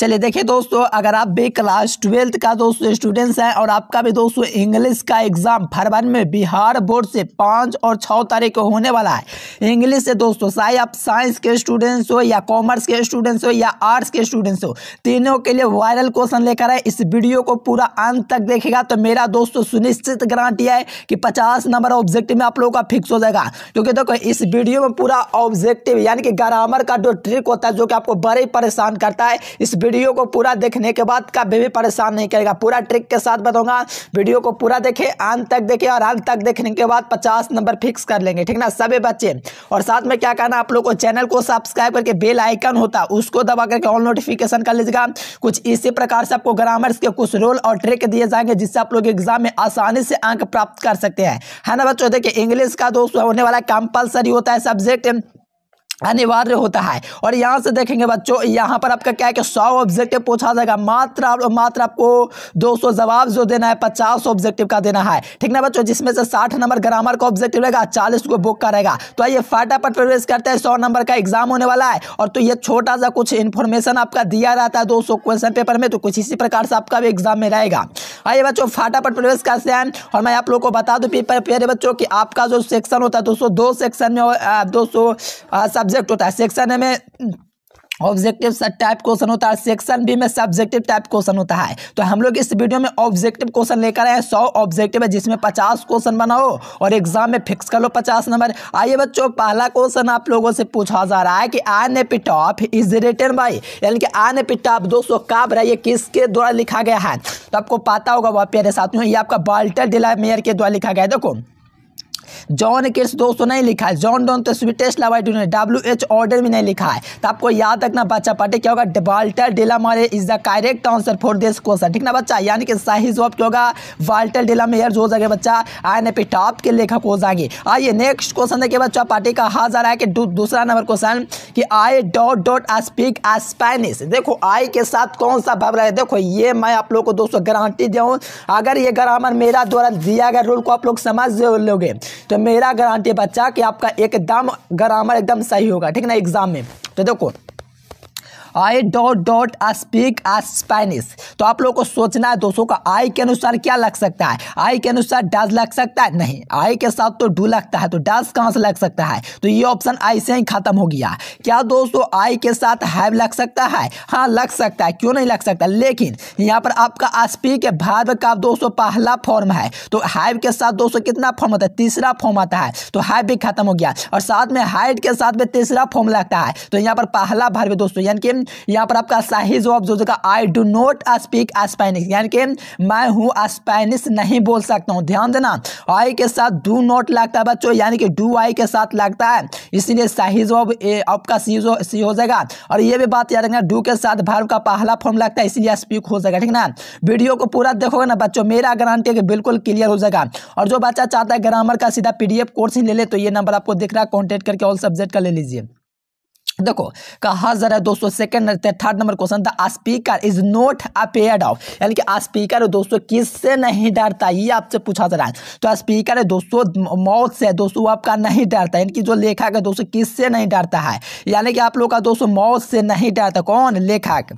चलिए देखिए दोस्तों अगर आप भी क्लास ट्वेल्थ का दोस्तों स्टूडेंट्स हैं और आपका भी दोस्तों इंग्लिश का एग्जाम फरवरी में बिहार बोर्ड से पाँच और छः तारीख को होने वाला है इंग्लिश से दोस्तों चाहे आप साइंस के स्टूडेंट्स हो या कॉमर्स के स्टूडेंट्स हो या आर्ट्स के स्टूडेंट्स हो तीनों के लिए वायरल क्वेश्चन लेकर आए इस वीडियो को पूरा अंत तक देखेगा तो मेरा दोस्तों सुनिश्चित यह है कि पचास नंबर ऑब्जेक्टिव में आप लोगों का फिक्स हो जाएगा क्योंकि देखो इस वीडियो में पूरा ऑब्जेक्टिव यानी कि ग्रामर का जो ट्रिक होता है जो कि आपको बड़े परेशान करता है इस वीडियो को पूरा देखने के बाद कभी भी परेशान नहीं करेगा पूरा ट्रिक के साथ बताऊंगा वीडियो को पूरा देखे अंत तक देखे और अंत तक देखने के बाद पचास नंबर फिक्स कर लेंगे ठीक ना सभी बच्चे और साथ में क्या करना आप लोग को चैनल को सब्सक्राइब करके बेल आइकन होता उसको दबा करके ऑल नोटिफिकेशन कर लीजिएगा कुछ इसी प्रकार से आपको ग्रामर्स के कुछ रोल और ट्रिक दिए जाएंगे जिससे आप लोग एग्जाम में आसानी से अंक प्राप्त कर सकते हैं है ना बच्चों देखिए इंग्लिश का दोस्तों होने वाला कंपलसरी होता है सब्जेक्ट अनिवार्य होता है और यहाँ से देखेंगे बच्चों यहाँ पर आपका क्या है कि सौ ऑब्जेक्टिव पूछा जाएगा मात्र आप मात्र आपको 200 जवाब जो देना है 50 ऑब्जेक्टिव का देना है ठीक ना बच्चों जिसमें से 60 नंबर ग्रामर का ऑब्जेक्टिव रहेगा 40 को बुक का रहेगा तो आइए फटाफट प्रवेश करते हैं सौ नंबर का एग्जाम होने वाला है और तो ये छोटा सा कुछ इन्फॉर्मेशन आपका दिया रहता है दो क्वेश्चन पेपर में तो कुछ इसी प्रकार से आपका भी एग्जाम में रहेगा आइए बच्चों फटाफट प्रवेश करते हैं और मैं आप लोग को बता दूँ पेपर पेरे बच्चों की आपका जो सेक्शन होता है दो सेक्शन में दो सौ सब्जेक्ट होता है सेक्शन ए में ऑब्जेक्टिव टाइप क्वेश्चन होता है सेक्शन बी में सब्जेक्टिव टाइप क्वेश्चन होता है तो हम लोग इस वीडियो में ऑब्जेक्टिव क्वेश्चन लेकर आए हैं सौ ऑब्जेक्टिव है जिसमें पचास क्वेश्चन बनाओ और एग्जाम में फिक्स कर लो पचास नंबर आइए बच्चों पहला क्वेश्चन आप लोगों से पूछा जा रहा है कि आन एपिटॉप इज रिटर्न बाई यानी कि आन एपिटॉप दो सौ रहा है ये किसके द्वारा लिखा गया है तो आपको पता होगा वह प्यारे साथियों आपका बाल्टर डिला मेयर के द्वारा लिखा गया है देखो जॉन किट्स दोस्तों नहीं लिखा है जॉन डॉन तस्वीर टेस्ट लावाइटू ने डब्ल्यू एच ऑर्डर में नहीं लिखा है तो आपको याद रखना बच्चा पटे क्या होगा वाल्टर मारे is the correct answer for this question ठीक ना बच्चा यानी कि सही जवाब क्या होगा वाल्टर डेला डेलामेयर जो हो बच्चा आई एन टॉप के लेखक हो जाएंगे आइए नेक्स्ट क्वेश्चन देखिए बच्चा पार्टी का हाथ जा रहा है कि दूसरा नंबर क्वेश्चन कि I dot dot speak Spanish देखो आई के साथ कौन सा भाव है देखो ये मैं आप लोग को दोस्तों गारंटी दूँ अगर ये ग्रामर मेरा द्वारा दिया गया रूल को आप लोग समझ लोगे तो मेरा गारंटी बच्चा कि आपका एकदम ग्रामर एकदम सही होगा ठीक ना एग्जाम में तो देखो आई डॉट डॉट स्पीक आ स्पेनिश तो आप लोगों को सोचना है दोस्तों का आई के अनुसार क्या लग सकता है आई के अनुसार डज लग सकता है नहीं आई के साथ तो डू लगता है तो डज कहाँ से लग सकता है तो ये ऑप्शन आई से ही खत्म हो गया क्या दोस्तों आई के साथ हैव लग सकता है हाँ लग सकता है क्यों नहीं लग सकता लेकिन यहाँ पर आपका स्पीक भाव का दोस्तों पहला फॉर्म है तो हैव के साथ दोस्तों कितना फॉर्म होता है तीसरा फॉर्म आता है तो हैव भी खत्म हो गया और साथ में हाइट के साथ में तीसरा फॉर्म लगता है तो यहाँ पर पहला भाव दोस्तों यानी कि यहाँ पर आपका सही जवाब जो जगह I do not speak Spanish यानी कि मैं हूँ स्पेनिश नहीं बोल सकता हूँ ध्यान देना आई के साथ डू नॉट लगता है बच्चों यानी कि डू आई के साथ लगता है इसीलिए सही जवाब आपका सी जो सी हो जाएगा और ये भी बात याद रखना डू के साथ भारत का पहला फॉर्म लगता है इसीलिए स्पीक हो जाएगा ठीक ना वीडियो को पूरा देखोगे ना बच्चों मेरा गारंटी है बिल्कुल क्लियर हो जाएगा और जो बच्चा चाहता है ग्रामर का सीधा पी पीडीएफ कोर्स ही ले ले तो ये नंबर आपको दिख रहा है कॉन्टेक्ट करके ऑल सब्जेक्ट का ले लीजिए देखो कहा हाँ, जरा दोस्तों सेकंड थर्ड नंबर क्वेश्चन था speaker is not a pair of यानी कि स्पीकर दोस्तों किससे नहीं डरता ये आपसे पूछा जा रहा है तो स्पीकर है दोस्तों मौत से दोस्तों आपका नहीं डरता यानी कि जो लेखक है दोस्तों किससे नहीं डरता है यानी कि आप लोग का दोस्तों मौत से नहीं डरता कौन लेखक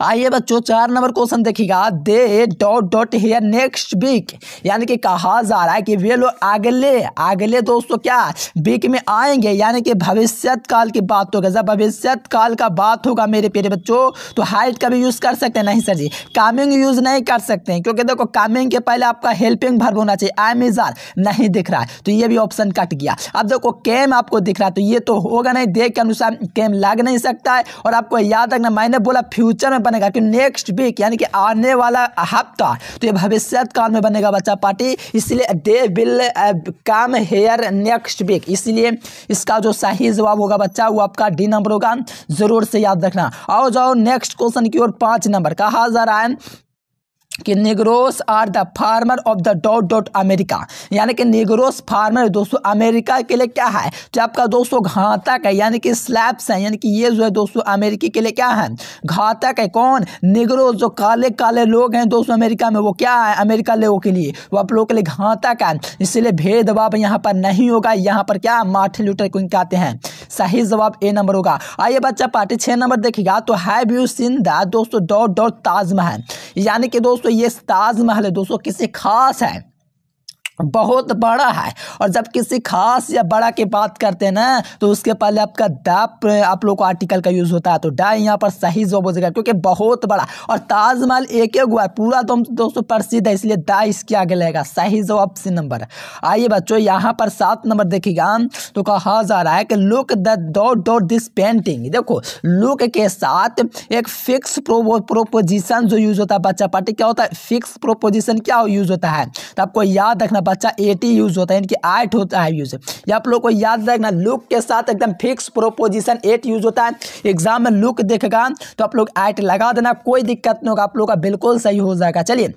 आइए बच्चों चार नंबर क्वेश्चन देखिएगा they dot dot here next week यानी कि कहा जा रहा है कि वे लोग अगले अगले दोस्तों क्या वीक में आएंगे यानी कि भविष्यत काल की बात होगा जब भविष्यत काल का बात होगा मेरे प्यारे बच्चों तो हाइट का भी यूज़ कर सकते हैं नहीं सर जी कामिंग यूज़ नहीं कर सकते हैं क्योंकि देखो कामिंग के पहले आपका हेल्पिंग भर होना चाहिए आई एम इजार नहीं दिख रहा है तो ये भी ऑप्शन कट गया अब देखो कैम आपको दिख रहा है तो ये तो होगा नहीं देख के अनुसार कैम लग नहीं सकता है और आपको याद रखना मैंने बोला फ्यूचर में बनेगा कि नेक्स्ट वीक यानी कि आने वाला हफ्ता तो ये भविष्य काल में बनेगा बच्चा पार्टी इसलिए they will come here next week इसलिए इसका जो सही जवाब होगा बच्चा वो आपका डी नंबर होगा जरूर से याद रखना आओ जाओ नेक्स्ट क्वेश्चन की ओर पांच नंबर कहा जा रहा है कि negroes are the farmer of the dot dot America यानी कि निगरोस फार्मर दोस्तों अमेरिका के लिए क्या है जो आपका दोस्तों घातक है यानी कि स्लैब्स हैं यानी कि ये जो है दोस्तों अमेरिकी के लिए क्या है घातक है कौन निगरोस जो काले काले लोग हैं दोस्तों अमेरिका में वो क्या है अमेरिका लोगों के लिए वो आप लोगों के लिए घातक है इसलिए भेदभाव यहाँ पर नहीं होगा यहाँ पर क्या मार्टिन लूटर किंग कहते हैं सही जवाब ए नंबर होगा आइए बच्चा पार्टी छः नंबर देखेगा तो हैव यू सीन द दोस्तों डॉट डॉट ताजमहल यानी कि दोस्तों दोस्तों ये ताजमहल है दोस्तों किसी खास है बहुत बड़ा है और जब किसी खास या बड़ा की बात करते हैं ना तो उसके पहले आपका दैप आप लोग को आर्टिकल का यूज़ होता है तो डा यहाँ पर सही जॉब हो जाएगा क्योंकि बहुत बड़ा और ताजमहल एक एक हुआ है पूरा तो दोस्तों प्रसिद्ध है इसलिए दा इसके आगे लगेगा सही जो ऑप्शन नंबर आइए बच्चों यहाँ पर सात नंबर देखिएगा तो कहा जा रहा है कि look the dot dot this painting देखो लुक के साथ एक फिक्स प्रोपोजिशन जो यूज़ होता है बच्चा पार्टी क्या होता है फिक्स प्रोपोजिशन क्या यूज़ होता है तो आपको याद रखना बच्चा एटी यूज होता है यानी कि आठ होता है यूज ये आप लोग को याद रखना लुक के साथ एकदम फिक्स प्रोपोजिशन एट यूज होता है एग्जाम में लुक देखेगा तो आप लोग एट लगा देना कोई दिक्कत नहीं होगा आप लोग का बिल्कुल सही हो जाएगा चलिए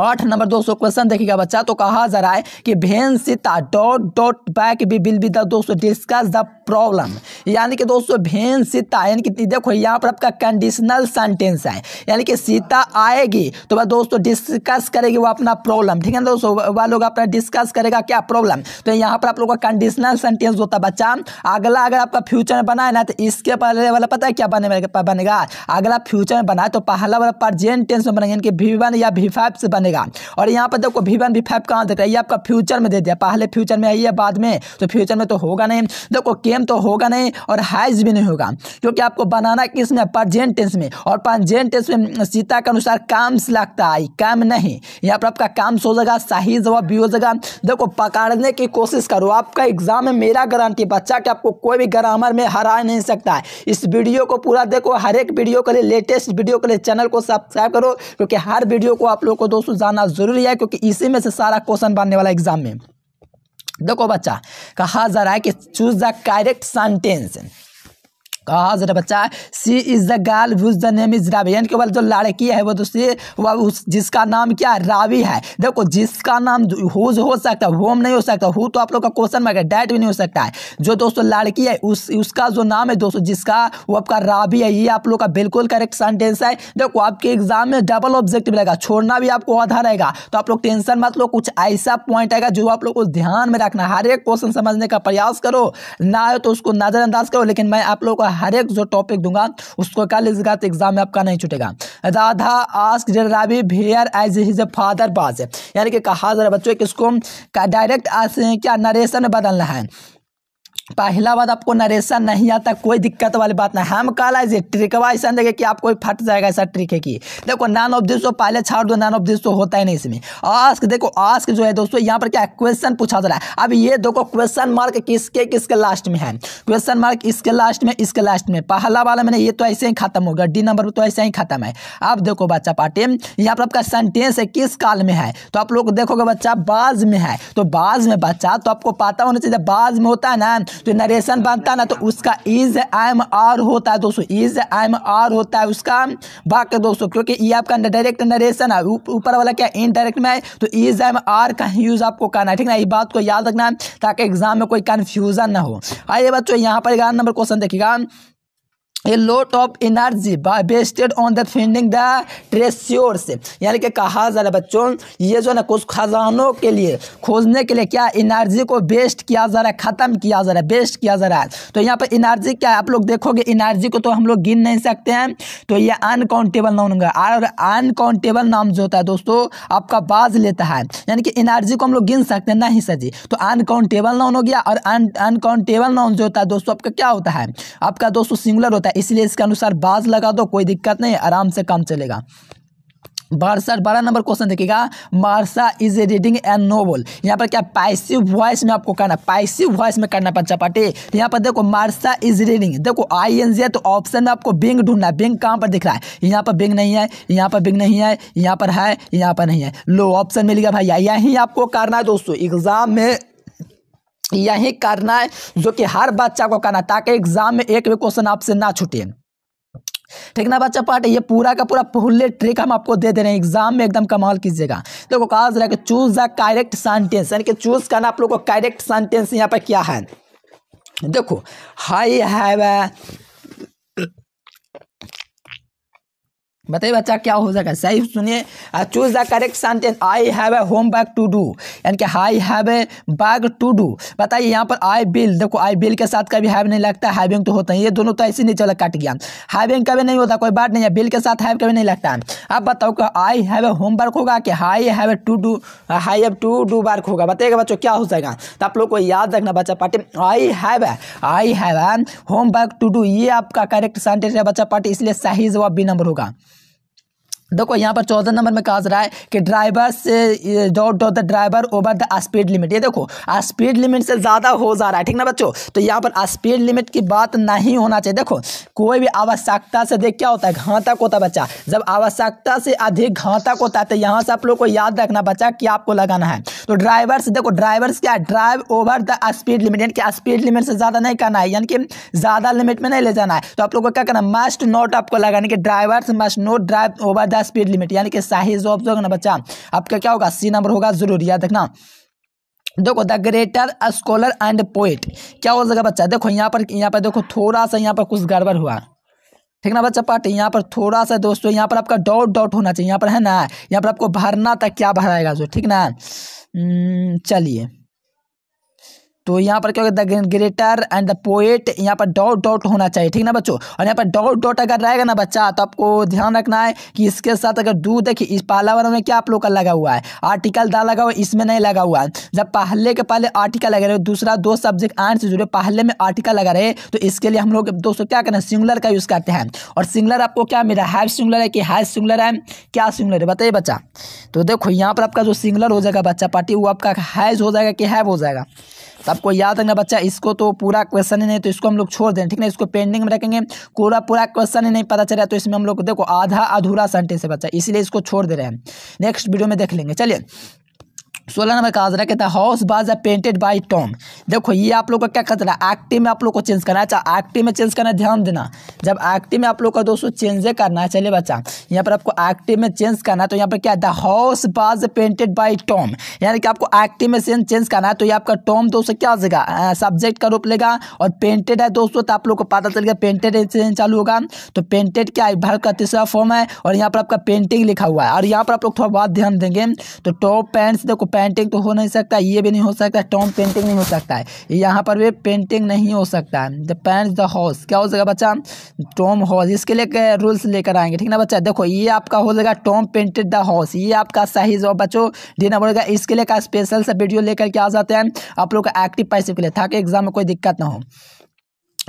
आठ नंबर दो सौ क्वेश्चन देखिएगा बच्चा तो कहा जा रहा है कि when Sita dot dot back be bill be the दोस्तों डिस्कस द प्रॉब्लम यानी कि दोस्तों भेन सीता यानी कि देखो यहाँ पर आपका कंडीशनल सेंटेंस है यानी कि सीता आएगी तो वह दोस्तों डिस्कस करेगी वो अपना प्रॉब्लम ठीक है ना दोस्तों वह लोग अपना डिस्कस करेगा क्या प्रॉब्लम तो यहाँ पर आप लोगों का कंडीशनल सेंटेंस होता है बच्चा अगला अगर आपका फ्यूचर बनाए ना तो इसके पहले वाला पता है क्या बने बनेगा अगला फ्यूचर में बना तो पहला वाला प्रजेंट टेंस में बनेगा यानी कि वी वन या वी फाइव से बनेगा और यहाँ पर देखो वी वन वी फाइव कहाँ देख रहा है ये आपका फ्यूचर में दे दिया पहले फ्यूचर में आइए बाद में तो फ्यूचर में तो होगा नहीं देखो के सेम तो होगा नहीं और हाइज भी नहीं होगा क्योंकि आपको बनाना किस में प्रजेंट टेंस में और प्रजेंट टेंस में सीता के अनुसार काम्स लगता है काम नहीं यहाँ पर आपका काम सो जाएगा सही जवाब भी हो जाएगा देखो पकड़ने की कोशिश करो आपका एग्जाम में मेरा गारंटी बच्चा के आपको कोई भी ग्रामर में हरा नहीं सकता है इस वीडियो को पूरा देखो हर एक वीडियो के लिए लेटेस्ट वीडियो के लिए चैनल को सब्सक्राइब करो क्योंकि हर वीडियो को आप लोग को दोस्तों जाना जरूरी है क्योंकि इसी में से सारा क्वेश्चन बनने वाला एग्जाम में देखो बच्चा कहा जा रहा है कि चूज द करेक्ट सेंटेंस कहा जरा बच्चा she is the girl with the name is Ravi यानी केवल जो लड़की है वो तो सी वह उस जिसका नाम क्या है रावी है देखो जिसका नाम हुज हो सकता है होम नहीं हो सकता हु तो आप लोग का क्वेश्चन मार्क है डैट भी नहीं हो सकता है जो दोस्तों लड़की है उस उसका जो नाम है दोस्तों जिसका वो आपका रावी है ये आप लोग का बिल्कुल करेक्ट सेंटेंस है देखो आपके एग्जाम में डबल ऑब्जेक्टिव रहेगा छोड़ना भी आपको आधा रहेगा तो आप लोग टेंशन मत लो कुछ ऐसा पॉइंट आएगा जो आप लोग को ध्यान में रखना हर एक क्वेश्चन समझने का प्रयास करो ना हो तो उसको नज़रअंदाज करो लेकिन मैं आप लोग का हर एक जो टॉपिक दूंगा उसको क्या लीजिएगा तो एग्जाम में आपका नहीं छूटेगा Radha ask her where as his father पास यानी कि कहा जरा बच्चों किसको डायरेक्ट क्या नरेशन बदलना है पहला बात आपको नरेशन नहीं आता कोई दिक्कत वाली बात नहीं हम कहा है ट्रिकवा ऐसा देखे कि आपको फट जाएगा ऐसा ट्रिक है कि देखो नान ऑफ दिस तो पहले छाड़ दो नान ऑफ दिस तो होता ही नहीं इसमें आस्क देखो आस्क जो है दोस्तों यहाँ पर क्या क्वेश्चन पूछा जा रहा है अब ये देखो क्वेश्चन मार्क किसके किसके लास्ट में है क्वेश्चन मार्क इसके लास्ट में इसके लास्ट में पहला वाला मैंने ये तो ऐसे ही खत्म होगा डी नंबर तो ऐसे ही खत्म है अब देखो बच्चा पार्टी यहाँ पर आपका सेंटेंस है किस काल में है तो आप लोग देखोगे बच्चा बाज में है तो बाज में बच्चा तो आपको पता होना चाहिए बाज में होता है ना जो तो नरेशन बनता ना तो उसका इज एम आर होता है दोस्तों इज एम आर होता है उसका वाक्य दोस्तों क्योंकि ये आपका डायरेक्ट नरेशन है ऊपर वाला क्या इनडायरेक्ट में है तो इज एम आर का यूज़ आपको करना है ठीक ना ये बात को याद रखना ताकि एग्जाम में कोई कन्फ्यूज़न ना हो आइए बच्चों यहाँ पर ग्यारह नंबर क्वेश्चन देखिएगा a lot of energy wasted on the finding the treasures यानी कि कहा जा रहा है बच्चों ये जो ना कुछ खजानों के लिए खोजने के लिए क्या एनर्जी को बेस्ट किया जा रहा है ख़त्म किया जा रहा है बेस्ट किया जा रहा है तो यहाँ पर एनर्जी क्या है आप लोग देखोगे एनर्जी को तो हम लोग गिन नहीं सकते हैं तो ये अनकाउंटेबल नाउन होगा और अनकाउंटेबल नाम जो होता है दोस्तों आपका बाज लेता है यानी कि एनर्जी को हम लोग गिन सकते हैं नहीं सर जी तो अनकाउंटेबल नाउन हो गया और अनकाउंटेबल नाउन जो होता है दोस्तों आपका क्या होता है आपका दोस्तों सिंगुलर होता है इसलिए इसके अनुसार बाज लगा दो कोई दिक्कत नहीं आराम से काम चलेगा बारसा बारह नंबर क्वेश्चन देखिएगा Marsha is reading an novel यहाँ पर क्या पैसिव वॉइस में आपको करना पैसिव वॉइस में करना पंचा पाटे तो यहाँ पर देखो मार्सा इज रीडिंग देखो आई एन जी तो ऑप्शन में आपको बिंग ढूंढना बिंग कहाँ पर दिख रहा है यहाँ पर बिंग नहीं है यहाँ पर बिंग नहीं है यहाँ पर है यहाँ पर नहीं है लो ऑप्शन मिल गया भाई यही आपको करना है दोस्तों एग्जाम में यही करना है जो कि हर बच्चा को करना ताकि एग्जाम में एक भी क्वेश्चन आपसे ना छूटे ठीक ना बच्चा पार्ट ये पूरा का पूरा पहले ट्रिक हम आपको दे दे रहे हैं एग्जाम में एकदम कमाल कीजिएगा देखो तो कहा जा रहा है कि चूज द करेक्ट सेंटेंस यानी कि चूज करना आप लोग को करेक्ट सेंटेंस यहाँ पर क्या है देखो हाई हैव बताइए बच्चा क्या हो जाएगा सही सुनिए choose the correct sentence I have a homework to do यानी कि I have a bag to do बताइए यहाँ पर आई बिल देखो आई बिल के साथ कभी हैव नहीं लगता हैविंग तो होता है ये दोनों तो ऐसे नहीं चला कट गया हैविंग कभी नहीं होता कोई बात नहीं है बिल के साथ हैव कभी नहीं लगता अब बताओ कि I have a homework होगा कि I have a to do I have to do work होगा बताइएगा बच्चों क्या हो जाएगा तो आप लोग को याद रखना बच्चा party I have a I have a homework to do ये आपका करेक्ट सेंटेंस है बच्चा पार्टी इसलिए सही जवाब बी नंबर होगा देखो यहाँ पर चौदह नंबर में कहा जा रहा है कि driver dot dot the driver over the speed limit ये देखो स्पीड लिमिट से ज़्यादा हो जा रहा है ठीक ना बच्चों तो यहाँ पर स्पीड लिमिट की बात नहीं होना चाहिए देखो कोई भी आवश्यकता से देख क्या होता है घातक होता है बच्चा जब आवश्यकता से अधिक घातक होता है तो यहाँ से आप लोग को याद रखना बच्चा कि आपको लगाना है तो ड्राइवर्स देखो ड्राइवर्स क्या drive over the speed limit यानी कि स्पीड लिमिट से ज़्यादा नहीं करना है यानी कि ज़्यादा लिमिट में नहीं ले जाना है तो आप लोग को क्या करना मस्ट नोट आपको लगाना कि drivers must not drive over the speed limit यानी कि साइज ऑफ जो है ना बच्चा आपका क्या होगा सी नंबर होगा जरूर याद रखना देखो the greater scholar and poet क्या हो जाएगा बच्चा देखो यहाँ पर यहाँ पर देखो थोड़ा सा यहाँ पर कुछ गड़बड़ हुआ ठीक ना बच्चा पार्टी यहाँ पर थोड़ा सा दोस्तों यहाँ पर आपका डॉट डॉट होना चाहिए यहाँ पर है ना यहाँ पर आपको भरना था क्या भराएगा जो ठीक ना हम्म, चलिए तो यहाँ पर क्या होगा the greater and the poet यहाँ पर डॉट डॉट होना चाहिए ठीक ना बच्चों और यहाँ पर डॉट डॉट अगर रहेगा ना बच्चा तो आपको ध्यान रखना है कि इसके साथ अगर दू देखिए इस पहला वाला में क्या आप लोग का लगा हुआ है आर्टिकल दा लगा हुआ इसमें नहीं लगा हुआ है जब पहले के पहले आर्टिकल लगा रहे दूसरा दो सब्जेक्ट आर्ट से जुड़े पहले में आर्टिकल लगा रहे तो इसके लिए हम लोग दोस्तों क्या करना सिंगुलर का यूज़ करते हैं और सिंगुलर आपको क्या मिला है सिंगुलर है कि हाई सिंगुलर है क्या सिंगुलर है बताइए बच्चा तो देखो यहाँ पर आपका जो सिंगुलर हो जाएगा बच्चा पार्टी वो आपका हैज हो जाएगा कि हैव हो जाएगा सबको याद रखना बच्चा इसको तो पूरा क्वेश्चन ही नहीं तो इसको हम लोग छोड़ दें ठीक है इसको पेंडिंग में रखेंगे पूरा पूरा क्वेश्चन ही नहीं पता चल रहा तो इसमें हम लोग देखो आधा अधूरा सेंटेंस है बच्चा इसलिए इसको छोड़ दे रहे हैं नेक्स्ट वीडियो में देख लेंगे चलिए सोलह नंबर का आंसर है कहता है हाउस बाज है पेंटेड बाय टॉम देखो ये आप लोग का क्या कहता है एक्टिव में आप लोग को चेंज करना है अच्छा एक्टिव में चेंज करना है ध्यान देना जब एक्टिव में आप लोग का दोस्तों चेंज करना है चलिए बच्चा यहाँ पर आपको एक्टिव में चेंज करना है तो यहाँ पर क्या the house was painted by Tom यानी कि आपको एक्टिव में चेंज चेंज करना है तो ये आपका टॉम दोस्तों क्या हो जाएगा सब्जेक्ट का रूप लेगा और पेंटेड है दोस्तों तो आप लोग को पता चल गया पेंटेड चेंज चालू होगा तो पेंटेड क्या है भारत का तीसरा फॉर्म है और यहाँ पर आपका पेंटिंग लिखा हुआ है और यहाँ पर आप लोग थोड़ा बहुत ध्यान देंगे तो टॉप पेंट्स देखो पेंटिंग तो हो नहीं सकता ये भी नहीं हो सकता टॉम पेंटिंग नहीं हो सकता है यहाँ पर भी पेंटिंग नहीं हो सकता है द पेंट द हाउस क्या हो जाएगा बच्चा टॉम हाउस इसके लिए रूल्स लेकर आएंगे ठीक ना बच्चा देखो ये आपका हो जाएगा टॉम पेंटेड द हाउस ये आपका सही जवाब बच्चो देना पड़ेगा इसके लिए का स्पेशल सा वीडियो लेकर के आ जाते हैं आप लोग का एक्टिव पैसे के लिए ताकि एग्जाम में कोई दिक्कत ना हो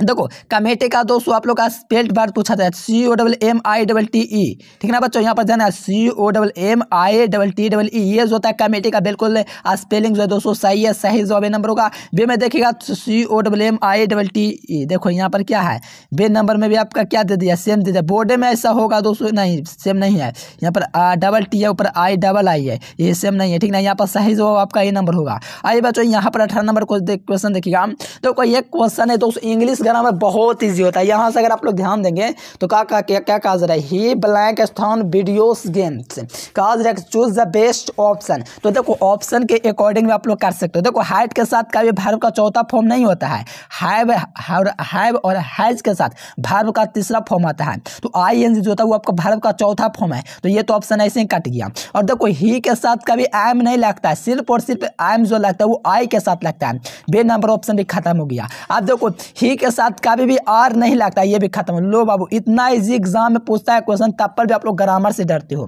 देखो कमेटे का दोस्तों आप लोग का स्पेल्ट बार पूछा था C O double M I double T E ठीक है ना बच्चों यहाँ पर ध्यान है C O double M I double T double E ये जो होता है कमेटे का बिल्कुल स्पेलिंग जो है दोस्तों सही है सही जो है नंबरों का बे में देखिएगा C O double M I double T E देखो यहाँ पर क्या है बे नंबर में भी आपका क्या दे दिया सेम दे दिया बोर्डे में ऐसा होगा दोस्तों नहीं सेम नहीं है यहाँ पर डबल टी है ऊपर आई डबल आई है ये सेम नहीं है ठीक ना यहाँ पर सही जो आपका ये नंबर होगा आइए बच्चों यहाँ पर अठारह नंबर क्वेश्चन देखिएगा देखो ये क्वेश्चन है दोस्तों इंग्लिश करना में बहुत इजी होता है यहाँ से अगर आप लोग ध्यान देंगे तो का का क्या क्या कहा जा रहा है ही ब्लैंक स्थान वीडियोस गेम्स कहा जा रहा है चूज द बेस्ट ऑप्शन तो देखो ऑप्शन के अकॉर्डिंग में आप लोग कर सकते हो देखो हाइट के साथ का भी भार्व का चौथा फॉर्म नहीं होता है हैव और हैज के साथ भार्व का तीसरा फॉर्म आता है तो आई एन जो होता है वो आपका भार्व का चौथा फॉर्म है तो ये तो ऑप्शन ऐसे ही कट गया और देखो ही के साथ कभी एम नहीं लगता है सिर्फ और सिर्फ एम जो लगता है वो आई के साथ लगता है बे नंबर ऑप्शन भी खत्म हो गया अब देखो ही के साथ कभी भी आर नहीं लगता ये भी खत्म लो बाबू इतना इजी एग्जाम में पूछता है क्वेश्चन तब पर भी आप लोग ग्रामर से डरते हो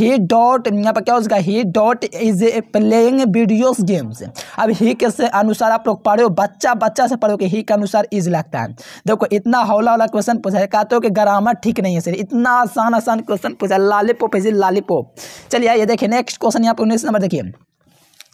ही डॉट यहाँ पर क्या हो he dot is a playing videos games अब ही के अनुसार आप लोग पढ़ो बच्चा बच्चा से पढ़ो कि ही के अनुसार इज लगता है देखो इतना हौला वाला क्वेश्चन पूछा है कहते हो कि ग्रामर ठीक नहीं है सर इतना आसान आसान क्वेश्चन पूछा लाली लालीपोप इज पोप चलिए ये देखिए नेक्स्ट क्वेश्चन यहाँ पर उन्नीस नंबर देखिए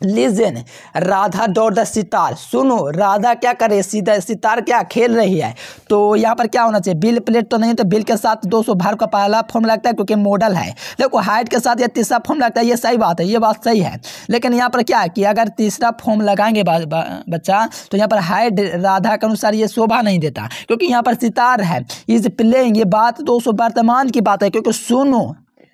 लिजन राधा डोर द सितार सुनो राधा क्या करे सीधा सितार क्या खेल रही है तो यहाँ पर क्या होना चाहिए बिल प्लेट तो नहीं तो बिल के साथ दो सौ भार का पहला फॉर्म लगता है क्योंकि मॉडल है देखो हाइट के साथ या तीसरा फॉर्म लगता है ये सही बात है ये बात सही है लेकिन यहाँ पर क्या है कि अगर तीसरा फॉर्म लगाएंगे बच्चा तो यहाँ पर हाइट राधा के अनुसार ये शोभा नहीं देता क्योंकि यहाँ पर सितार है इज प्लेइंग ये बात दो वर्तमान की बात है क्योंकि सुनो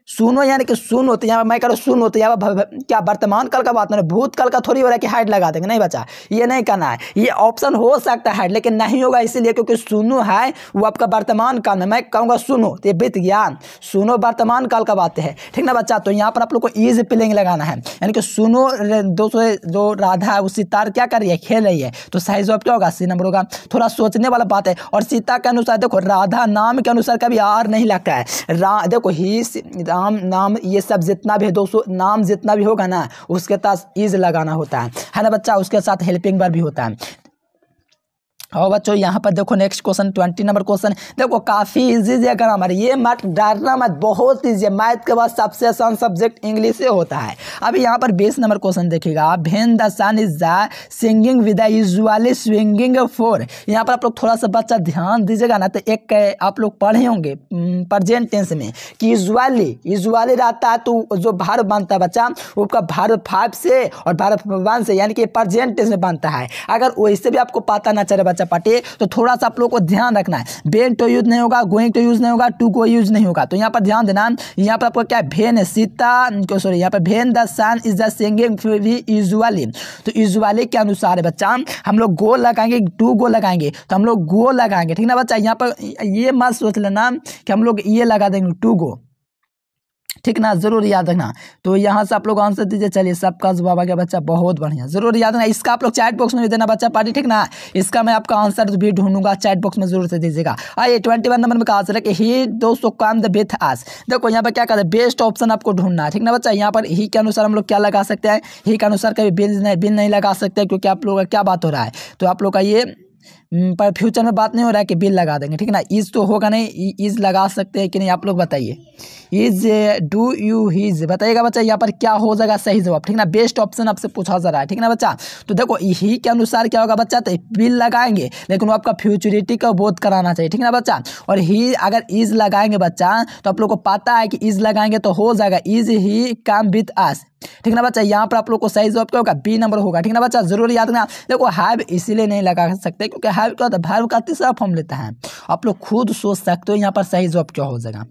सुनो यानी कि सुन होते तो यहाँ पर मैं करो सुन होते तो यहाँ पर क्या वर्तमान कल का बात नहीं कल का थोड़ी बोला कि हेड लगा देंगे नहीं बचा ये नहीं करना है ये ऑप्शन हो सकता है लेकिन नहीं होगा इसीलिए क्योंकि सुनो है वो आपका वर्तमान काल में मैं कहूँगा सुनो तो ये वित्त ज्ञान सुनो वर्तमान काल का बात है ठीक ना बच्चा तो यहाँ पर आप लोग को ईज प्लेंग लगाना है यानी कि सुनो दोस्तों जो राधा है वो सितार क्या कर रही है खेल रही है तो सही जवाब क्या होगा सी नंबर होगा थोड़ा सोचने वाला बात है और सीता के अनुसार देखो राधा नाम के अनुसार कभी आर नहीं लगता है देखो ही दाम नाम ये सब जितना भी है दोस्तों नाम जितना भी होगा ना उसके साथ इज़ लगाना होता है है ना बच्चा उसके साथ हेल्पिंग बार भी होता है और बच्चों यहाँ पर देखो next question twenty number question देखो काफ़ी इजी है ग्रामर ये मत डरना मत बहुत इजी है मैथ के बाद सबसे आसान सब्जेक्ट इंग्लिश से होता है अब यहाँ पर बीस नंबर क्वेश्चन देखिएगा when the sun is the singing with usually swinging for यहाँ पर आप लोग थोड़ा सा बच्चा ध्यान दीजिएगा ना तो एक आप लोग पढ़े होंगे प्रजेंट टेंस में कि यूजुअली यूजुअली रहता है तो जो भार बनता है बच्चा उसका भार फाइव से और भार वन से यानी कि प्रजेंट टेंस में बनता है अगर वैसे भी आपको पता ना चले बच्चा चपाटे तो थोड़ा सा आप लोग को ध्यान रखना है बेन टू तो यूज नहीं होगा गोइंग टू तो यूज नहीं होगा टू को यूज नहीं होगा तो यहाँ पर ध्यान देना यहाँ पर आपको क्या भेन सीता सॉरी यहाँ पर when the sun is the singing usually तो यूजली के अनुसार है बच्चा हम लोग गो लगाएंगे टू गो लगाएंगे तो हम लोग गो लगाएंगे ठीक ना बच्चा यहाँ पर ये मत सोच लेना कि हम लोग ये लगा देंगे टू गो ठीक ना जरूर याद रखना तो यहाँ से आप लोग आंसर दीजिए चलिए सबका जवाब आ गया बच्चा बहुत बढ़िया जरूर याद रखना इसका आप लोग चैट बॉक्स में भी देना बच्चा पार्टी ठीक ना इसका मैं आपका आंसर भी ढूंढूंगा चैट बॉक्स में जरूर से दीजिएगा आइए ट्वेंटी वन नंबर में कहा आंसर है ही दो सौ कम द बेथ आस देखो यहाँ पर क्या कहते हैं बेस्ट ऑप्शन आपको ढूंढना है ठीक ना बच्चा यहाँ पर ही के अनुसार हम लोग क्या लगा सकते हैं ही के अनुसार कभी बिल नहीं बिल नहीं लगा सकते क्योंकि आप लोग का क्या बात हो रहा है तो आप लोग का ये हम्म, पर फ्यूचर में बात नहीं हो रहा है कि बिल लगा देंगे ठीक है ना इज़ तो होगा नहीं इज़ लगा सकते हैं कि नहीं आप लोग बताइए इज़ डू यू हीज़ बताइएगा बच्चा यहाँ पर क्या हो जाएगा सही जवाब ठीक है ना बेस्ट ऑप्शन आपसे पूछा जा रहा है ठीक है ना बच्चा तो देखो ही के अनुसार क्या होगा बच्चा तो बिल लगाएंगे लेकिन वो आपका फ्यूचरिटी का बोध कराना चाहिए ठीक है ना बच्चा और ही अगर इज़ लगाएंगे बच्चा तो आप लोग को पता है कि इज़ लगाएंगे तो हो जाएगा इज़ ही कम विथ आस ठीक ना बच्चा यहाँ पर आप लोग को सही जवाब क्या होगा बी नंबर होगा ठीक ना बच्चा जरूर याद रखना देखो हैव इसीलिए नहीं लगा सकते क्योंकि भाव क्या होता तो है का तीसरा फॉर्म लेता है आप लोग खुद सोच सकते हो यहाँ पर सही जॉब क्या हो जाएगा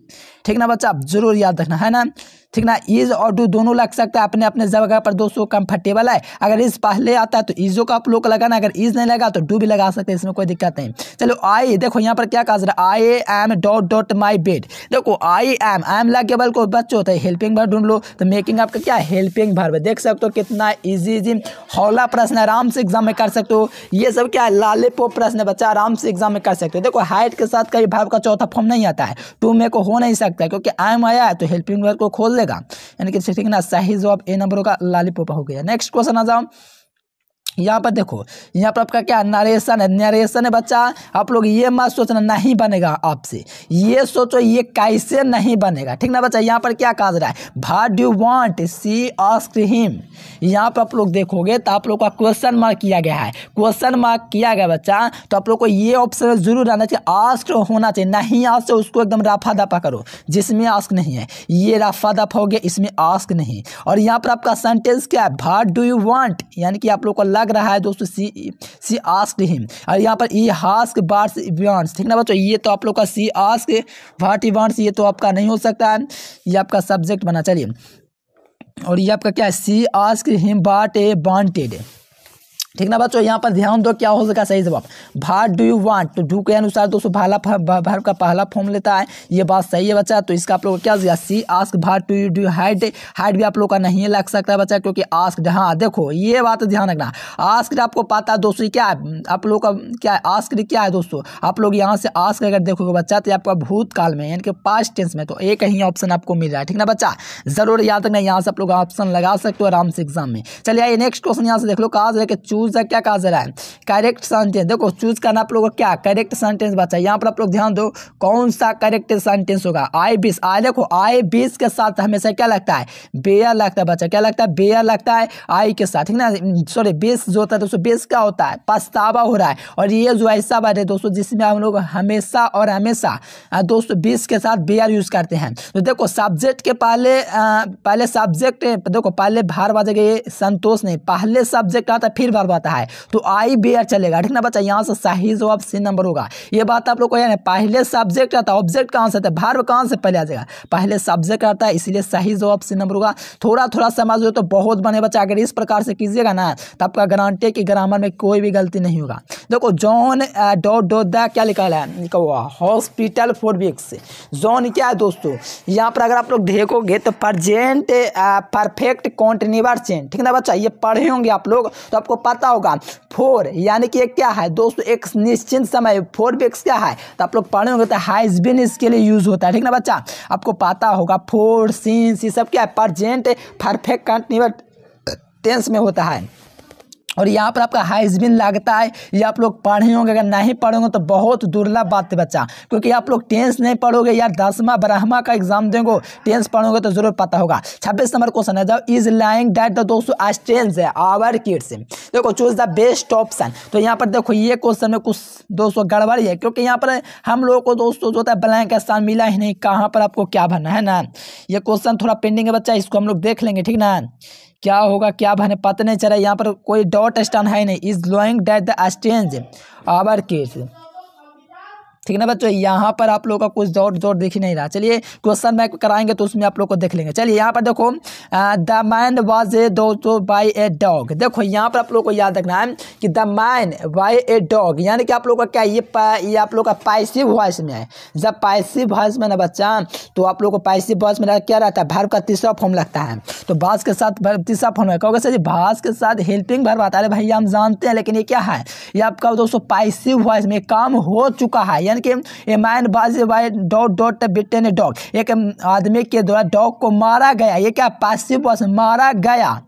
ठीक ना बच्चा आप जरूर याद रखना है ना ठीक ना इज और डू दोनों लग सकता है अपने अपने जगह पर दोस्तों कंफर्टेबल है अगर इज पहले आता है तो ईजो का आप लोग लगाना अगर इज नहीं लगा तो डू भी लगा सकते हैं इसमें कोई दिक्कत नहीं चलो आई देखो यहाँ पर क्या कहा जा रहा है I am dot dot my bed देखो आई एम आई एम लगेबल को बच्चों होता है हेल्पिंग भर ढूंढ लो तो मेकिंग आपका क्या हेल्पिंग भर देख सकते हो कितना ईजी इजी हौला प्रश्न आराम से एग्जाम में कर सकते हो ये सब क्या है लाले पो प्रश्न बच्चा आराम से एग्जाम में कर सकते हो देखो हाइट के साथ कई भाव का चौथा फॉर्म नहीं आता है टू मे को हो नहीं सकता क्योंकि आई एम आया है तो हेल्पिंग वर्ग को खोल लेगा यानी कि ठीक है ना सही जवाब ए नंबर होगा लालीपोपा हो गया नेक्स्ट क्वेश्चन आ जाओ यहाँ पर देखो यहाँ पर आपका क्या नरेशन है नरेशन है बच्चा आप लोग ये मत सोचना नहीं बनेगा आपसे ये सोचो ये कैसे नहीं बनेगा ठीक ना बच्चा यहाँ पर क्या काज रहा है what do want see ask him यहाँ पर आप लोग देखोगे तो आप लोग का क्वेश्चन मार्क किया गया है क्वेश्चन मार्क किया गया बच्चा तो आप लोग को ये ऑप्शन जरूर आना चाहिए आस्क होना चाहिए नहीं आस्क उसको एकदम राफा दफा करो जिसमें आस्क नहीं है ये राफा दफा हो गया इसमें आस्क नहीं और यहाँ पर आपका सेंटेंस क्या है भाट डू यू वॉन्ट यानी कि आप लोग को लग रहा है दोस्तों सी सी आस्क हिम और यहाँ पर ई हास्क बार्स इवान्स ठीक ना बच्चों ये तो आप लोग का सी आस्क वाट इवान्स ये तो आपका नहीं हो सकता है ये आपका सब्जेक्ट बना चलिए और ये आपका क्या है सी आस्क हिम बाट ए वांटेड ठीक ना बच्चों यहाँ पर ध्यान दो क्या हो सका सही जवाब what do you want to do के अनुसार दोस्तों भाला भार का पहला फॉर्म लेता है ये बात सही है बच्चा तो इसका आप लोग क्या दिया see ask what do you do height height भी आप लोग का नहीं लग सकता है बच्चा क्योंकि आस्क हाँ देखो ये बात ध्यान रखना आस्क आपको पता है दोस्तों क्या है आप लोग का क्या है आस्क क्या है दोस्तों आप लोग यहाँ से आस्क अगर देखोगे बच्चा तो आपका भूतकाल में यानी कि पास टेंस में तो एक ही ऑप्शन आपको मिल रहा है ठीक ना बच्चा जरूर याद रखना यहाँ से आप लोग ऑप्शन लगा सकते हो आराम से एग्जाम में चलिए आइए नेक्स्ट क्वेश्चन यहाँ से देख लो कहा चू चूज द क्या कहा जा रहा है करेक्ट सेंटेंस देखो चूज करना आप लोगों को क्या करेक्ट सेंटेंस बचा यहाँ पर आप लोग ध्यान दो कौन सा करेक्ट सेंटेंस होगा आई बीस आई देखो आई बीस के साथ हमेशा क्या लगता है बेयर लगता है बच्चा क्या लगता है बेयर लगता है आई के साथ ठीक ना सॉरी बेस जो होता है दोस्तों बेस क्या होता है पछतावा हो रहा है और ये जो ऐसा बात है दोस्तों जिसमें हम लोग हमेशा और हमेशा हाँ, दोस्तों बेस के साथ बेयर यूज़ करते हैं तो देखो सब्जेक्ट के पहले हाँ, पहले सब्जेक्ट देखो पहले भार बजे ये संतोष नहीं पहले सब्जेक्ट आता फिर भार जवाब आता है तो आई बेयर चलेगा ठीक ना बच्चा यहाँ से सही जवाब सी नंबर होगा ये बात आप लोग को यानी पहले सब्जेक्ट आता है ऑब्जेक्ट कहाँ से आता है भार्व कहाँ से पहले आ जाएगा पहले सब्जेक्ट आता है इसलिए सही जवाब सी नंबर होगा थोड़ा थोड़ा समझ हो तो बहुत बने बच्चा अगर इस प्रकार से कीजिएगा ना तो आपका गारंटी कि ग्रामर में कोई भी गलती नहीं होगा देखो जॉन डॉट डॉट द क्या लिखा है हॉस्पिटल फॉर वीक्स जॉन क्या है दोस्तों यहाँ पर अगर आप लोग देखोगे तो प्रजेंट परफेक्ट कॉन्टिन्यूअस चेंज ठीक ना बच्चा ये पढ़े होंगे आप लोग तो आपको पता जाता होगा फोर यानी कि एक क्या है दोस्तों एक निश्चित समय फोर पे एक्स क्या है तो आप लोग पढ़े होंगे तो हैज़ बिन इसके लिए यूज़ होता है ठीक ना बच्चा आपको पता होगा फोर सीन्स ये सब क्या है परजेंट परफेक्ट कंटिन्यूट टेंस में होता है और यहाँ पर आपका हाइजबिन लगता है ये आप लोग पढ़े होंगे अगर नहीं पढ़ोगे तो बहुत दुर्लभ बात है बच्चा क्योंकि आप लोग टेंस नहीं पढ़ोगे या दसवा बारहवा का एग्जाम देंगे टेंस पढ़ोगे तो जरूर पता होगा छब्बीस नंबर क्वेश्चन है जब इज लाइंग डेट द दोस्तों स्टेंस है आवर किड्स देखो चूज द बेस्ट ऑप्शन तो यहाँ पर देखो ये क्वेश्चन में कुछ दोस्तों गड़बड़ी है क्योंकि यहाँ पर हम लोगों को दोस्तों जो होता है ब्लैंक स्थान मिला ही नहीं कहाँ पर आपको क्या भरना है ना ये क्वेश्चन थोड़ा पेंडिंग है बच्चा इसको हम लोग देख लेंगे ठीक ना क्या होगा क्या बने पता नहीं चला यहाँ पर कोई डॉट स्टैंड है नहीं is lowing date the stance our case ठीक है ना बच्चों यहाँ पर आप लोग का कुछ जोर जोर दिख ही नहीं रहा चलिए क्वेश्चन मैं कराएंगे तो उसमें आप लोग को देख लेंगे चलिए यहाँ पर देखो द मैन वॉज ए दोस्तों बाई ए डॉग देखो यहाँ पर आप लोग को याद रखना है कि the man by a dog यानी कि आप लोग का क्या ये ये आप लोग का पैसिव वॉइस में है जब पाइसिव वॉइस में ना बच्चा तो आप लोग को पाइसिव वॉइस में क्या रहता है भारत का तीसरा फॉर्म लगता है तो बास के साथ तीसरा फॉर्म है कहोगे सर जी बास के साथ हेल्पिंग भर बात अरे भाई हम जानते हैं लेकिन ये क्या है ये आपका दोस्तों पाइसिव वॉइस में काम हो चुका है यानी इंसान के एमान बाज डॉट डॉट बिटेन डॉग एक आदमी के द्वारा डॉग को मारा गया ये क्या पासिव बॉस मारा गया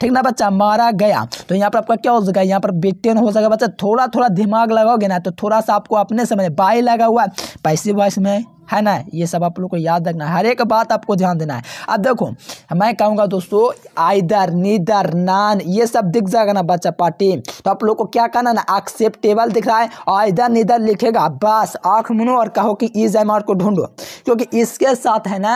ठीक ना बच्चा मारा गया तो यहाँ पर आपका क्या हो सकेगा यहाँ पर बिटेन हो सकेगा बच्चा थोड़ा थोड़ा दिमाग लगाओगे ना तो थोड़ा सा आपको अपने समय बाई लगा हुआ है पैसे वॉइस में है ना ये सब आप लोग को याद रखना है हर एक बात आपको ध्यान देना है अब देखो मैं कहूँगा दोस्तों आइदर नीदर नान ये सब दिख जाएगा ना बच्चा पार्टी तो आप लोग को क्या करना ना एक्सेप्टेबल दिख रहा है आइदर नीदर लिखेगा बस आँख मुनो और कहो कि इस अमाउंट को ढूंढो क्योंकि इसके साथ है ना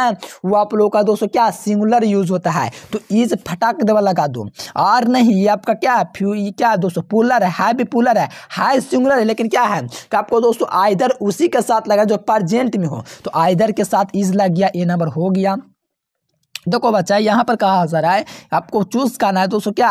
वो आप लोग का दोस्तों क्या सिंगुलर यूज होता है तो इज फटाक दवा लगा दो और नहीं ये आपका क्या है क्या है दोस्तों पुलर है भी पुलर है हाई सिंगुलर है लेकिन क्या है कि आपको दोस्तों आइदर उसी के साथ लगा जो प्रजेंट में को तो आइदर के साथ इज लग गया ए नंबर हो गया देखो बच्चा यहाँ पर कहा जा रहा है आपको चूज करना है दोस्तों क्या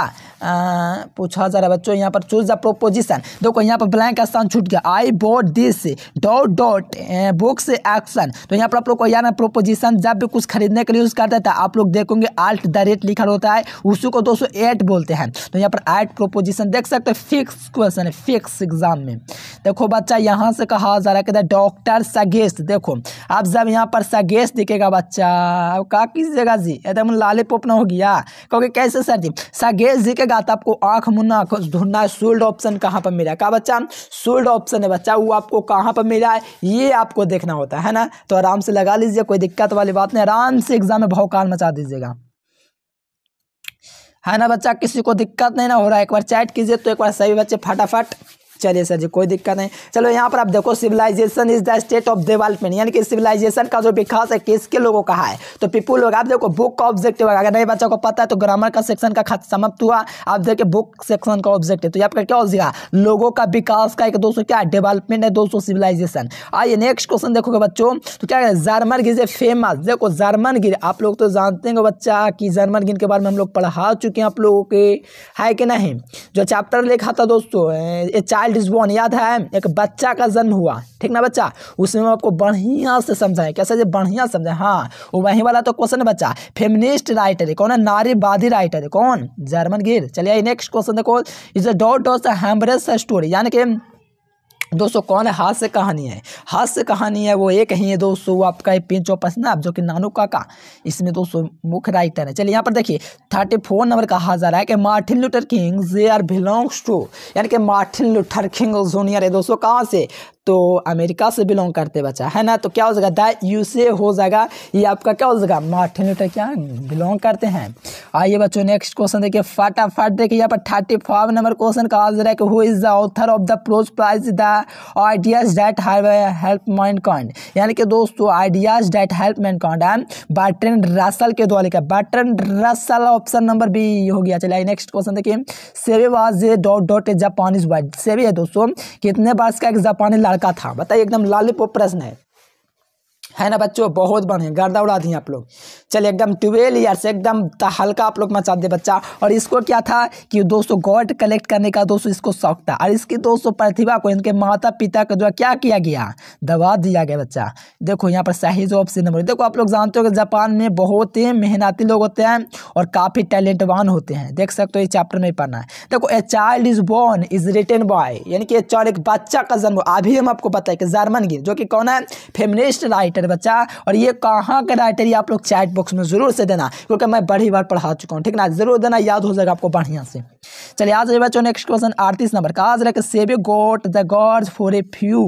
पूछा जा रहा है बच्चों यहाँ पर चूज द प्रोपोजिशन देखो यहाँ पर ब्लैंक स्थान छूट गया I bought this dot dot books action तो यहाँ पर आप लोग को यार प्रोपोजिशन जब भी कुछ खरीदने के लिए यूज़ करता था आप लोग देखोगे आल्ट द रेट लिखा होता है उसी को दोस्तों एट बोलते हैं तो यहाँ पर आर्ट प्रोपोजिशन देख सकते हो फिक्स क्वेश्चन है फिक्स एग्जाम में देखो बच्चा यहाँ से कहा जा रहा है कहता डॉक्टर सगेस्ट देखो आप जब यहाँ पर सगेस्ट दिखेगा बच्चा का क्या जगह जी ये तो लाले पोप ना हो गया क्योंकि कैसे सर जी सागेश जी के गाता आपको आंख मुन्ना ढूंढना है सोल्ड ऑप्शन कहाँ पर मिला क्या बच्चा सोल्ड ऑप्शन है बच्चा वो आपको कहाँ पर मिला है ये आपको देखना होता है ना तो आराम से लगा लीजिए कोई दिक्कत वाली बात नहीं आराम से एग्जाम में भौकाल मचा दीजिएगा है ना बच्चा किसी को दिक्कत नहीं ना हो रहा है एक बार चैट कीजिए तो एक बार सभी बच्चे फटाफट चलिए सर जी कोई दिक्कत नहीं चलो यहाँ पर आप देखो civilisation is the state of development यानी कि सिविलाइजेशन का जो विकास है किसके लोगों का है तो पीपुल लोग आप देखो बुक का ऑब्जेक्टिव अगर नहीं बच्चों को पता है तो ग्रामर का सेक्शन का समाप्त हुआ आप देखिए बुक सेक्शन का ऑब्जेक्टिव तो यहाँ पर क्या हो जाएगा लोगों का विकास का एक दोस्तों क्या है डेवलपमेंट है दोस्तों सिविलाइजेशन आइए नेक्स्ट क्वेश्चन देखोगे बच्चों तो क्या जर्मन गिर फेमस देखो जर्मन गिर आप लोग तो जानते हैं बच्चा कि जर्मन गिर के बारे में हम लोग पढ़ा चुके हैं आप लोगों के है कि नहीं जो चैप्टर लिखा था दोस्तों चाइल्ड चाइल्ड इज बॉर्न याद है एक बच्चा का जन्म हुआ ठीक ना बच्चा उसमें हम आपको बढ़िया से समझाएं कैसे जो बढ़िया समझाएं हाँ वो वही वाला तो क्वेश्चन है बच्चा फेमिनिस्ट राइटर है कौन है नारीवादी राइटर है कौन जर्मन गिर चलिए नेक्स्ट क्वेश्चन देखो इज अ डॉट डॉट हैम्बरेस स्टोरी यानी कि दोस्तों कौन है हास्य कहानी है हास्य कहानी है वो एक ही है दोस्तों आपका है पिन चौपसनाब जो कि नानू काका इसमें दोस्तों मुख्य राइटर है चलिए यहाँ पर देखिए थर्टी फोर नंबर कहा जा रहा है कि Martin Luther King J R belongs to यानी कि मार्टिन लूथर किंग जूनियर है दोस्तों कहाँ से तो अमेरिका से बिलोंग करते बच्चा है ना तो क्या हो जाएगा द यू से हो जाएगा ये आपका क्या हो जाएगा मार्टिन लूटर क्या बिलोंग करते हैं आइए बच्चों नेक्स्ट क्वेश्चन देखिए फटाफट देखिए यहाँ पर थर्टी फाइव नंबर क्वेश्चन का आंसर है कि who is the author of the prose prize the ideas that help mankind यानी कि दोस्तों ideas that help mankind है बटन रसल के द्वारा लिखा Bertrand Russell option number B हो गया चलिए नेक्स्ट क्वेश्चन देखिए सेवे was dot dot Japanese word सेवे है दोस्तों कितने बार्स का एक जापानी लड़का था बताइए एकदम लॉलीपॉप प्रश्न है है ना बच्चों बहुत बढ़िया गर्दा उड़ा दी आप लोग चलिए एकदम ट्वेल्व ईयर से एकदम हल्का आप लोग मचा दे बच्चा और इसको क्या था कि दोस्तों गॉड कलेक्ट करने का दोस्तों इसको शौक था और इसकी दोस्तों प्रतिभा को इनके माता पिता का जो क्या किया गया दबा दिया गया बच्चा देखो यहाँ पर सही जो ऑप्शन नंबर देखो आप लोग जानते हो कि जापान में बहुत ही मेहनती लोग होते हैं और काफ़ी टैलेंटवान होते हैं देख सकते हो ये चैप्टर में पढ़ना है देखो a child is born is return boy यानी कि एक बच्चा का जन्म अभी हम आपको बताए कि जर्मन गिर जो कि कौन है फेमिनिस्ट राइटर मेरे बच्चा और ये कहाँ का राइटर ये आप लोग चैट बॉक्स में ज़रूर से देना क्योंकि मैं बड़ी बार पढ़ा चुका हूँ ठीक ना जरूर देना याद हो जाएगा आपको बढ़िया से चलिए आज बच्चों नेक्स्ट क्वेश्चन अड़तीस नंबर का आज रखे सेवी got the god for a few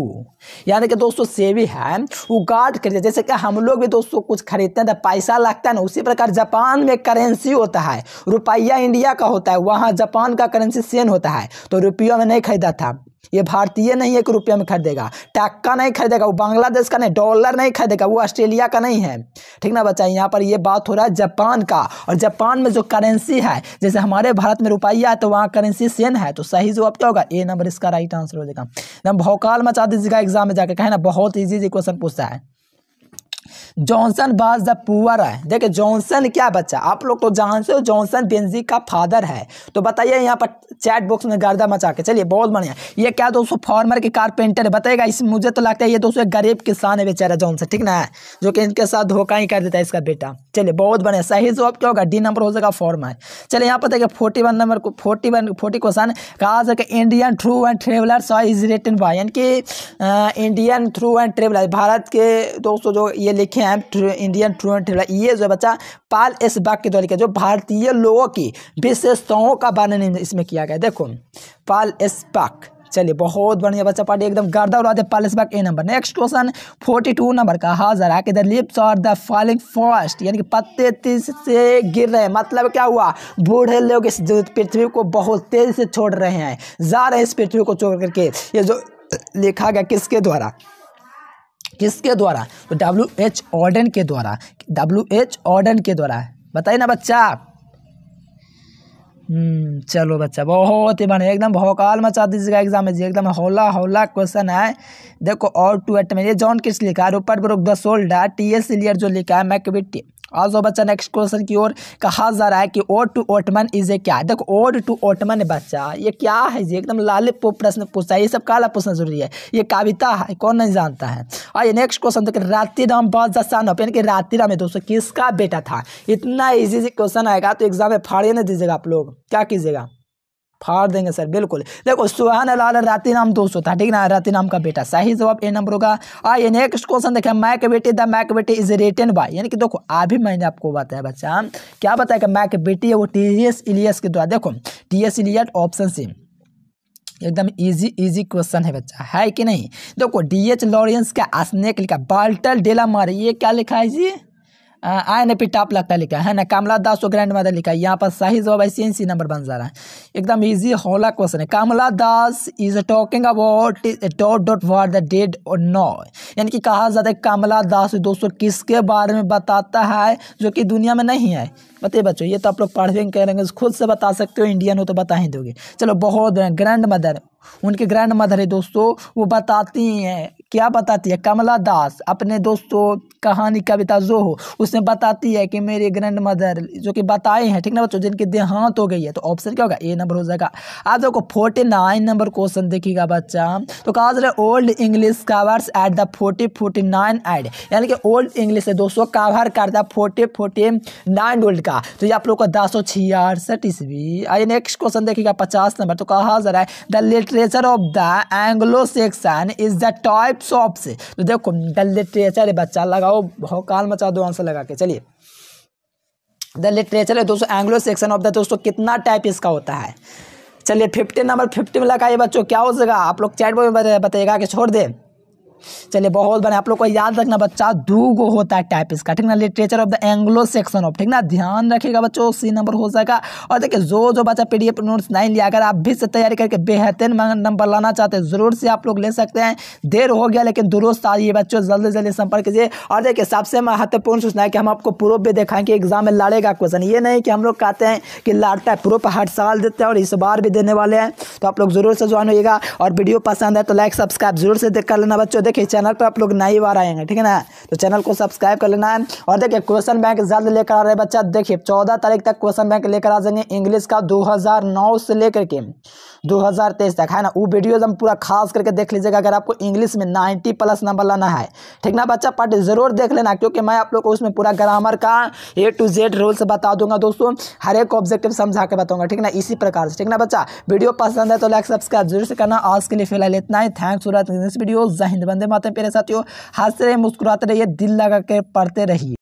यानी कि दोस्तों सेवी है वो गार्ड करते जैसे कि हम लोग भी दोस्तों कुछ खरीदते हैं तो पैसा लगता है ना उसी प्रकार जापान में करेंसी होता है रुपया इंडिया का होता है वहाँ जापान का करेंसी सेन होता है तो रुपया में नहीं खरीदा था ये भारतीय नहीं एक रुपये में खरीदेगा टक्का नहीं खरीदेगा वो बांग्लादेश का नहीं डॉलर नहीं खरीदेगा वो ऑस्ट्रेलिया का नहीं है ठीक ना बच्चा यहाँ पर ये बात हो रहा है जापान का और जापान में जो करेंसी है जैसे हमारे भारत में रुपया है तो वहाँ करेंसी सेन है तो सही जो क्या होगा ए नंबर इसका राइट आंसर हो जाएगा भोकाल भौकाल मचा दीजिएगा एग्जाम में जाकर ना बहुत ईजी ईजी क्वेश्चन पूछता है जॉनसन बाज द पुअर है देखिए जॉनसन क्या बच्चा आप लोग तो जानते हो जॉनसन बेंजी का फादर है तो बताइए यहाँ पर चैट बॉक्स में गर्दा मचा के चलिए बहुत बढ़िया ये क्या दोस्तों फॉर्मर के कारपेंटर है बताइएगा इस मुझे तो लगता है ये दोस्तों एक गरीब किसान है बेचारा जॉनसन ठीक ना है जो कि इनके साथ धोखा ही कर देता है इसका बेटा चलिए बहुत बढ़िया सही जवाब क्या होगा डी नंबर हो जाएगा फॉर्मर चलिए यहाँ पर देखिए फोर्टी वन नंबर को फोर्टी वन फोर्टी क्वेश्चन कहा जाए Indian through and traveller saw is written by यानी कि इंडियन थ्रू एंड ट्रेवलर भारत के दोस्तों जो ये लिखे हैं ट्रू, इंडियन ट्रूएंट ये जो बच्चा पाल एस बाग के द्वारा लिखा जो भारतीय लोगों की विशेषताओं का वर्णन इसमें किया गया देखो पाल एस बाग चलिए बहुत बढ़िया बच्चा पार्टी एकदम गर्दा उड़ाते पाल एस बाग A number next question forty two number का हाजर है कि the lips are the falling forest यानी कि पत्ते तेज से गिर रहे हैं मतलब क्या हुआ बूढ़े लोग इस पृथ्वी को बहुत तेज से छोड़ रहे हैं जा रहे हैं इस पृथ्वी को छोड़ करके ये जो लिखा गया किसके द्वारा किसके द्वारा तो डब्ल्यू एच ऑर्डन के द्वारा डब्ल्यू एच ऑर्डन के द्वारा बताइए ना बच्चा हम्म, चलो बच्चा बहुत ही बढ़िया एकदम भोकाल मचा दीजिएगा एग्जाम में जी एकदम हौला हौला क्वेश्चन है देखो और टू एट में ये जॉन किस लिखा है Rupert Brooke the soldier T S सिलियर जो लिखा है मैकविटी जो बच्चा नेक्स्ट क्वेश्चन की ओर कहा जा रहा है कि ode to autumn is a क्या है देखो ओड टू ओटमन बच्चा ये क्या है जी एकदम लाल प्रश्न पूछता है ये सब काला पूछना जरूरी है ये कविता है कौन नहीं जानता है और ये नेक्स्ट क्वेश्चन देखिए रातीराम बजान यानी कि रातीराम है दोस्तों किसका बेटा था इतना ईजी से क्वेश्चन आएगा तो एग्जाम में फाड़िए ना दीजिएगा आप लोग क्या कीजिएगा फाड़ देंगे सर बिल्कुल देखो सुहान लाल राती नाम दोस्त होता है ठीक ना राती नाम का बेटा सही जवाब ए नंबर होगा आइए नेक्स्ट क्वेश्चन देखें Macbeth the Macbeth is written by यानी कि देखो अभी मैंने आपको बताया बच्चा क्या बताया कि मैक बेटी है वो टी एस इलियस के द्वारा देखो T S Eliot option C एकदम इजी इजी क्वेश्चन है बच्चा है कि नहीं देखो डी एच लॉरेंस का स्नेक लिखा बाल्टल डेला मार ये क्या लिखा है जी पी टॉप लगता लिखा है ना कमला दास और ग्रैंड मदर लिखा है यहाँ पर सही जवाब ऐसी एन सी नंबर बन जा रहा है एकदम ईजी होला क्वेश्चन है Kamala Das is talking about dot dot war the dead और नो यानी कि कहा जाता है कमला दास दोस्तों किसके बारे में बताता है जो कि दुनिया में नहीं है बताइए बच्चों ये तो आप लोग पढ़ेंगे करेंगे खुद से बता सकते हो इंडियन हो तो बता ही दोगे चलो बहुत ग्रैंड मदर उनके ग्रैंड मदर है दोस्तों वो बताती हैं क्या बताती है कमला दास अपने दोस्तों कहानी कविता जो हो उसमें बताती है कि मेरी ग्रैंड मदर जो कि बताए हैं ठीक ना बच्चों जिनकी देहांत हो गई है तो ऑप्शन क्या होगा ए नंबर हो जाएगा आप देखो फोर्टी नाइन नंबर क्वेश्चन देखिएगा बच्चा तो कहा जा रहा है old English covers at the forty forty nine AD यानी कि ओल्ड इंग्लिश है दोस्तों कावर करता फोर्टी फोर्टी नाइन ओल्ड का तो ये आप लोग का दस सौ छियासठ ईस्वी आइए नेक्स्ट क्वेश्चन देखिएगा पचास नंबर तो कहा जा रहा है the literature of the Anglo Saxon is the top types सॉप से तो देखो द लिटरेचर बच्चा लगाओ भौकाल मचा दो आंसर लगा के चलिए द लिटरेचर है दोस्तों एंग्लो सेक्शन ऑफ द दोस्तों कितना टाइप इसका होता है चलिए फिफ्टी नंबर फिफ्टी में लगाइए बच्चों क्या हो जाएगा आप लोग चैट बॉक्स में बताइएगा कि छोड़ दें चलिए बहुत बने आप लोग को याद रखना बच्चा दू गो होता है टाइप इसका ठीक ना literature of the Anglo Saxon of ठीक ना ध्यान रखिएगा बच्चों सी नंबर हो सका और देखिए जो जो बच्चा पी डी एफ नोट्स नहीं लिया अगर आप भी से तैयारी करके बेहतर नंबर लाना चाहते हैं ज़रूर से आप लोग ले सकते हैं देर हो गया लेकिन दुरुस्त आइए बच्चों जल्दी जल्दी संपर्क कीजिए और देखिए सबसे महत्वपूर्ण सूचना है कि हम आपको प्रूफ भी दिखाएंगे एग्जाम में लड़ेगा क्वेश्चन ये नहीं कि हम लोग कहते हैं कि लड़ता है प्रूफ हर साल देते हैं और इस बार भी देने वाले हैं तो आप लोग जरूर से ज्वाइन होइएगा और वीडियो पसंद है तो लाइक सब्सक्राइब जरूर से देख कर लेना बच्चों देखिए चैनल पर आप लोग नई बार आएंगे ठीक है ना तो चैनल को सब्सक्राइब कर लेना है और देखिए क्वेश्चन बैंक जल्द लेकर आ रहे बच्चा देखिए चौदह तारीख तक क्वेश्चन बैंक लेकर आ जाएंगे इंग्लिश का दो से लेकर के 2023 तक है ना वो वीडियो हम पूरा खास करके देख लीजिएगा अगर आपको इंग्लिश में 90 प्लस नंबर लाना है ठीक ना बच्चा पार्ट जरूर देख लेना क्योंकि मैं आप लोग को उसमें पूरा ग्रामर का ए टू जेड रूल्स बता दूंगा दोस्तों हर एक ऑब्जेक्टिव समझा के बताऊंगा ठीक ना इसी प्रकार से ठीक ना बच्चा वीडियो पसंद है तो लाइक सब्सक्राइब जरूर से करना आज के लिए फिलहाल इतना ही थैंक्स फॉर दिस वीडियो जय हिंद वंदे मातम प्यारे साथियों हाथ से मुस्कुराते रहिए दिल लगा के पढ़ते रहिए